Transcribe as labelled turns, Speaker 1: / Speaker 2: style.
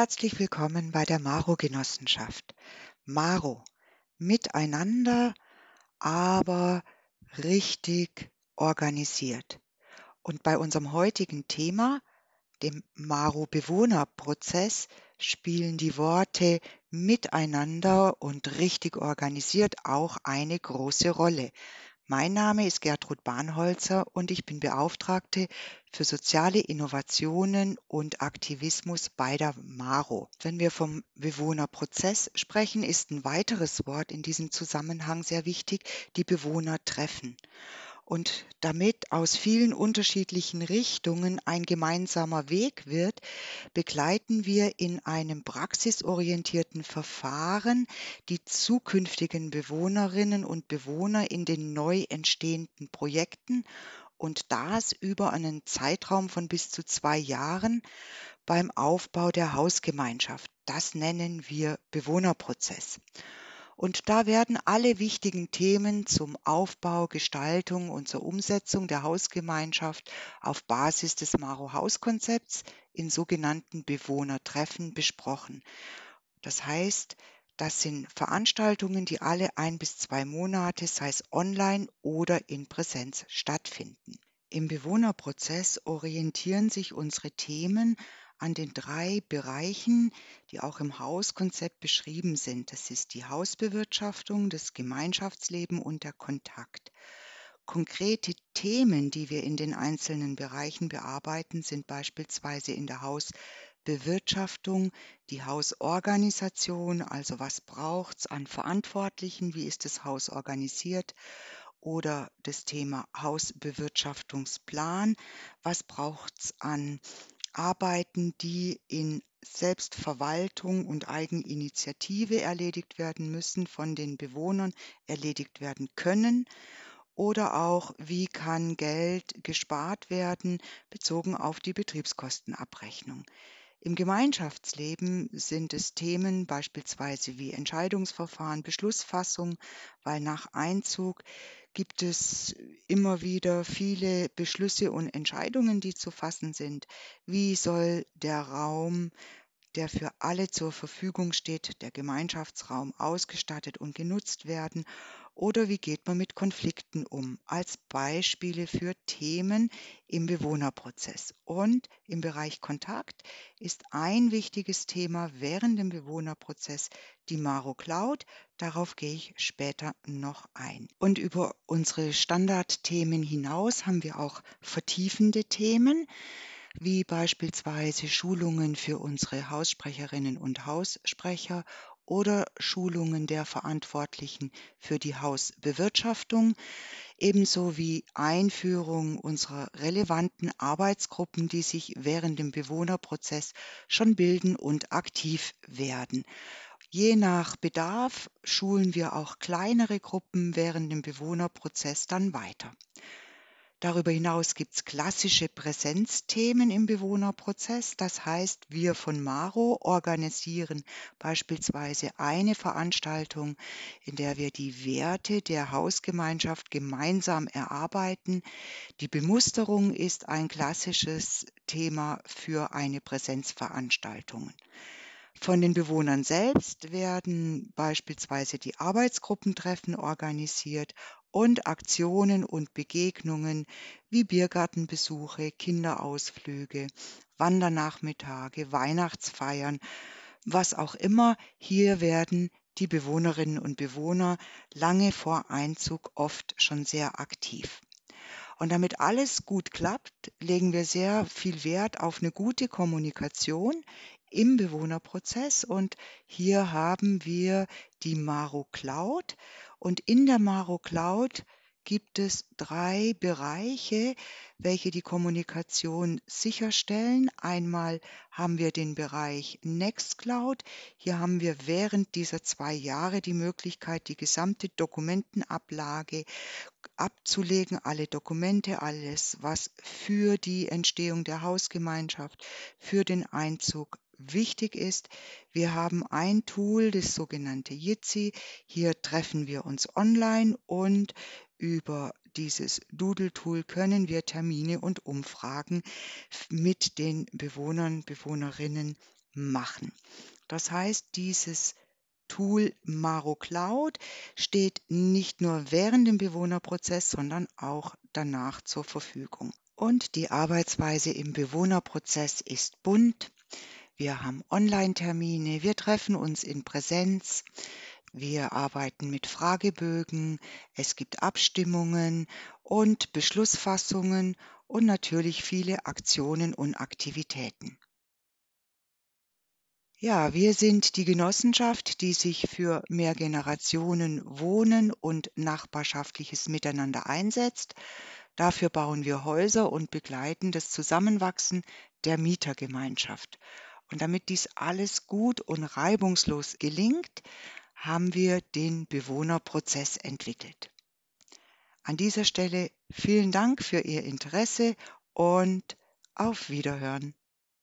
Speaker 1: Herzlich willkommen bei der Maro-Genossenschaft. Maro, miteinander, aber richtig organisiert. Und bei unserem heutigen Thema, dem Maro-Bewohnerprozess, spielen die Worte miteinander und richtig organisiert auch eine große Rolle. Mein Name ist Gertrud Bahnholzer und ich bin Beauftragte für soziale Innovationen und Aktivismus bei der Maro. Wenn wir vom Bewohnerprozess sprechen, ist ein weiteres Wort in diesem Zusammenhang sehr wichtig, die Bewohner treffen. Und damit aus vielen unterschiedlichen Richtungen ein gemeinsamer Weg wird, begleiten wir in einem praxisorientierten Verfahren die zukünftigen Bewohnerinnen und Bewohner in den neu entstehenden Projekten und das über einen Zeitraum von bis zu zwei Jahren beim Aufbau der Hausgemeinschaft. Das nennen wir Bewohnerprozess. Und da werden alle wichtigen Themen zum Aufbau, Gestaltung und zur Umsetzung der Hausgemeinschaft auf Basis des Maro-Haus-Konzepts in sogenannten Bewohnertreffen besprochen. Das heißt, das sind Veranstaltungen, die alle ein bis zwei Monate, sei es online oder in Präsenz, stattfinden. Im Bewohnerprozess orientieren sich unsere Themen an den drei Bereichen, die auch im Hauskonzept beschrieben sind. Das ist die Hausbewirtschaftung, das Gemeinschaftsleben und der Kontakt. Konkrete Themen, die wir in den einzelnen Bereichen bearbeiten, sind beispielsweise in der Hausbewirtschaftung die Hausorganisation, also was braucht es an Verantwortlichen, wie ist das Haus organisiert oder das Thema Hausbewirtschaftungsplan. Was braucht es an Arbeiten, die in Selbstverwaltung und Eigeninitiative erledigt werden müssen, von den Bewohnern erledigt werden können oder auch wie kann Geld gespart werden bezogen auf die Betriebskostenabrechnung. Im Gemeinschaftsleben sind es Themen beispielsweise wie Entscheidungsverfahren, Beschlussfassung, weil nach Einzug gibt es immer wieder viele Beschlüsse und Entscheidungen, die zu fassen sind. Wie soll der Raum, der für alle zur Verfügung steht, der Gemeinschaftsraum, ausgestattet und genutzt werden? oder wie geht man mit Konflikten um als Beispiele für Themen im Bewohnerprozess. Und im Bereich Kontakt ist ein wichtiges Thema während dem Bewohnerprozess die Maro Cloud. Darauf gehe ich später noch ein. Und über unsere Standardthemen hinaus haben wir auch vertiefende Themen wie beispielsweise Schulungen für unsere Haussprecherinnen und Haussprecher oder Schulungen der Verantwortlichen für die Hausbewirtschaftung, ebenso wie Einführung unserer relevanten Arbeitsgruppen, die sich während dem Bewohnerprozess schon bilden und aktiv werden. Je nach Bedarf schulen wir auch kleinere Gruppen während dem Bewohnerprozess dann weiter. Darüber hinaus gibt es klassische Präsenzthemen im Bewohnerprozess. Das heißt, wir von Maro organisieren beispielsweise eine Veranstaltung, in der wir die Werte der Hausgemeinschaft gemeinsam erarbeiten. Die Bemusterung ist ein klassisches Thema für eine Präsenzveranstaltung. Von den Bewohnern selbst werden beispielsweise die Arbeitsgruppentreffen organisiert und Aktionen und Begegnungen wie Biergartenbesuche, Kinderausflüge, Wandernachmittage, Weihnachtsfeiern, was auch immer, hier werden die Bewohnerinnen und Bewohner lange vor Einzug oft schon sehr aktiv. Und damit alles gut klappt, legen wir sehr viel Wert auf eine gute Kommunikation im Bewohnerprozess und hier haben wir die Maro Cloud und in der Maro Cloud gibt es drei Bereiche, welche die Kommunikation sicherstellen. Einmal haben wir den Bereich Nextcloud. Hier haben wir während dieser zwei Jahre die Möglichkeit, die gesamte Dokumentenablage abzulegen, alle Dokumente, alles, was für die Entstehung der Hausgemeinschaft, für den Einzug wichtig ist, wir haben ein Tool, das sogenannte Jitsi. Hier treffen wir uns online und über dieses Doodle-Tool können wir Termine und Umfragen mit den Bewohnern, Bewohnerinnen machen. Das heißt, dieses Tool Maro Cloud steht nicht nur während dem Bewohnerprozess, sondern auch danach zur Verfügung. Und die Arbeitsweise im Bewohnerprozess ist bunt wir haben Online-Termine, wir treffen uns in Präsenz, wir arbeiten mit Fragebögen, es gibt Abstimmungen und Beschlussfassungen und natürlich viele Aktionen und Aktivitäten. Ja, wir sind die Genossenschaft, die sich für mehr Generationen Wohnen und nachbarschaftliches Miteinander einsetzt. Dafür bauen wir Häuser und begleiten das Zusammenwachsen der Mietergemeinschaft. Und damit dies alles gut und reibungslos gelingt, haben wir den Bewohnerprozess entwickelt. An dieser Stelle vielen Dank für Ihr Interesse und auf Wiederhören.